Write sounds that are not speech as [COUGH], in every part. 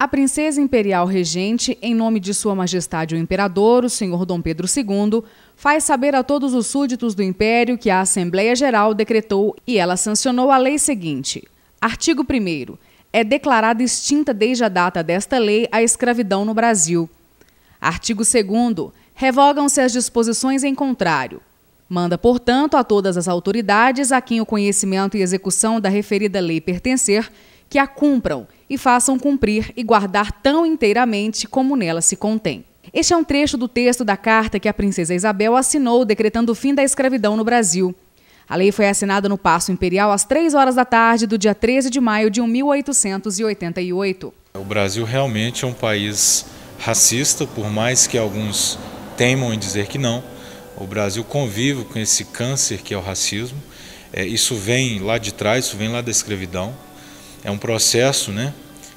A princesa imperial regente, em nome de Sua Majestade o Imperador, o Senhor Dom Pedro II, faz saber a todos os súditos do Império que a Assembleia Geral decretou e ela sancionou a lei seguinte: Artigo 1. É declarada extinta desde a data desta lei a escravidão no Brasil. Artigo 2. Revogam-se as disposições em contrário. Manda, portanto, a todas as autoridades a quem o conhecimento e execução da referida lei pertencer que a cumpram e façam cumprir e guardar tão inteiramente como nela se contém. Este é um trecho do texto da carta que a princesa Isabel assinou decretando o fim da escravidão no Brasil. A lei foi assinada no Paço Imperial às 3 horas da tarde do dia 13 de maio de 1888. O Brasil realmente é um país racista, por mais que alguns temam em dizer que não. O Brasil convive com esse câncer que é o racismo. É, isso vem lá de trás, isso vem lá da escravidão é um processo né,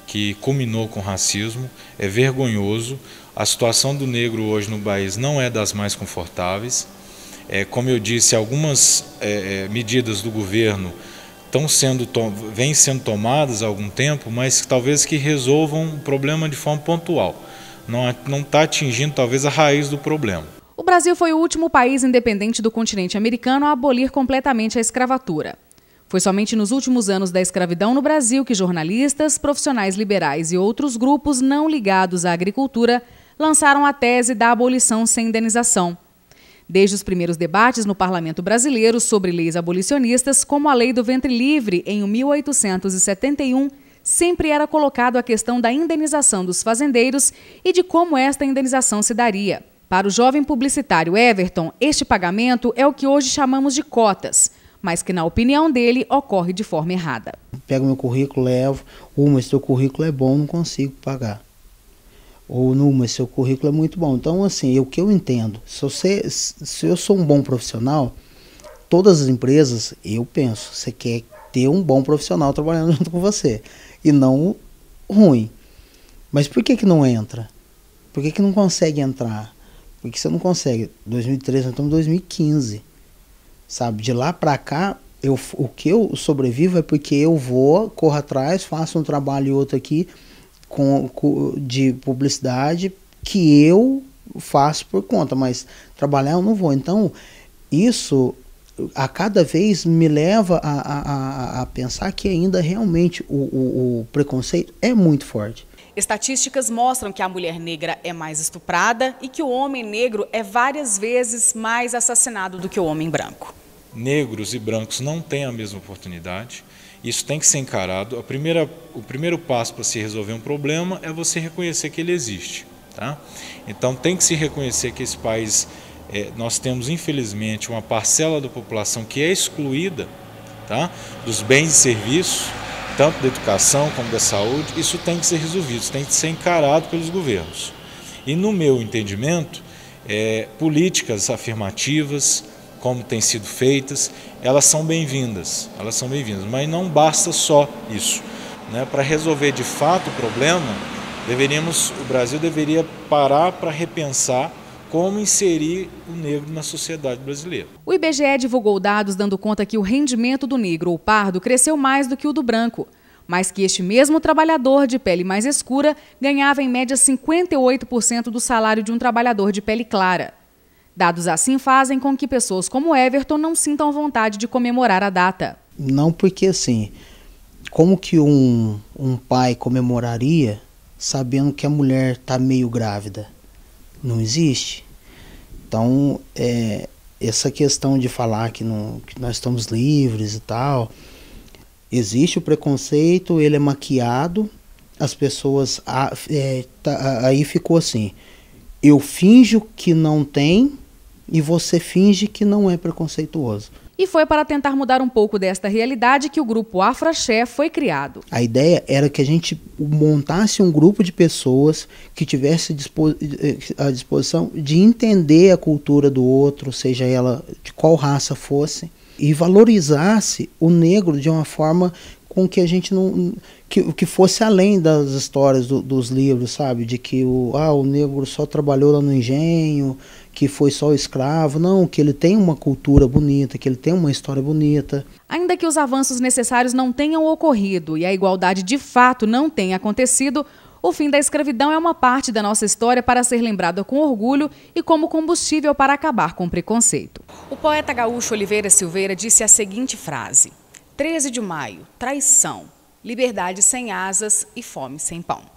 que culminou com o racismo, é vergonhoso. A situação do negro hoje no país não é das mais confortáveis. É, como eu disse, algumas é, é medidas do governo estão sendo vêm sendo tomadas há algum tempo, mas talvez que resolvam o problema de forma pontual. Não está atingindo talvez a raiz do problema. O Brasil foi o último país independente do continente americano a abolir completamente a escravatura. Foi somente nos últimos anos da escravidão no Brasil que jornalistas, profissionais liberais e outros grupos não ligados à agricultura lançaram a tese da abolição sem indenização. Desde os primeiros debates no parlamento brasileiro sobre leis abolicionistas, como a lei do ventre livre em 1871, sempre era colocado a questão da indenização dos fazendeiros e de como esta indenização se daria. Para o jovem publicitário Everton, este pagamento é o que hoje chamamos de cotas mas que, na opinião dele, ocorre de forma errada. Pego meu currículo, levo, uh, mas seu currículo é bom, não consigo pagar. Ou, não, mas seu currículo é muito bom. Então, assim, o que eu entendo, se, você, se eu sou um bom profissional, todas as empresas, eu penso, você quer ter um bom profissional trabalhando [LAUGHS] junto com você, e não ruim. Mas por que que não entra? Por que que não consegue entrar? Por que você não consegue? 2013, nós estamos em 2015 sabe? De lá para cá, eu, o que eu sobrevivo é porque eu vou, corro atrás, faço um trabalho e outro aqui com, com, de publicidade que eu faço por conta, mas trabalhar eu não vou. Então, isso a cada vez me leva a, a, a pensar que ainda realmente o, o, o preconceito é muito forte. Estatísticas mostram que a mulher negra é mais estuprada e que o homem negro é várias vezes mais assassinado do que o homem branco negros e brancos não têm a mesma oportunidade. Isso tem que ser encarado. Primeira, o primeiro passo para se resolver um problema é você reconhecer que ele existe. Tá? Então tem que se reconhecer que esse país, é, nós temos infelizmente uma parcela da população que é excluída tá? dos bens e serviços, tanto da educação como da saúde. Isso tem que ser resolvido, isso tem que ser encarado pelos governos. E no meu entendimento, é, políticas afirmativas, como têm sido feitas, elas são bem-vindas, elas são bem-vindas, mas não basta só isso. Né? Para resolver de fato o problema, deveríamos, o Brasil deveria parar para repensar como inserir o negro na sociedade brasileira. O IBGE divulgou dados dando conta que o rendimento do negro ou pardo cresceu mais do que o do branco, mas que este mesmo trabalhador de pele mais escura ganhava em média 58% do salário de um trabalhador de pele clara. Dados assim fazem com que pessoas como Everton não sintam vontade de comemorar a data. Não porque assim, como que um, um pai comemoraria sabendo que a mulher está meio grávida? Não existe. Então, é, essa questão de falar que, não, que nós estamos livres e tal, existe o preconceito, ele é maquiado, as pessoas. É, tá, aí ficou assim: eu finjo que não tem e você finge que não é preconceituoso. E foi para tentar mudar um pouco desta realidade que o grupo Afraxé foi criado. A ideia era que a gente montasse um grupo de pessoas que tivesse eh, à disposição de entender a cultura do outro, seja ela de qual raça fosse, e valorizasse o negro de uma forma com que a gente não que, que fosse além das histórias do, dos livros, sabe, de que o ah o negro só trabalhou lá no engenho, que foi só o escravo, não, que ele tem uma cultura bonita, que ele tem uma história bonita. Ainda que os avanços necessários não tenham ocorrido e a igualdade de fato não tenha acontecido, o fim da escravidão é uma parte da nossa história para ser lembrada com orgulho e como combustível para acabar com o preconceito. O poeta gaúcho Oliveira Silveira disse a seguinte frase: 13 de maio, traição, liberdade sem asas e fome sem pão.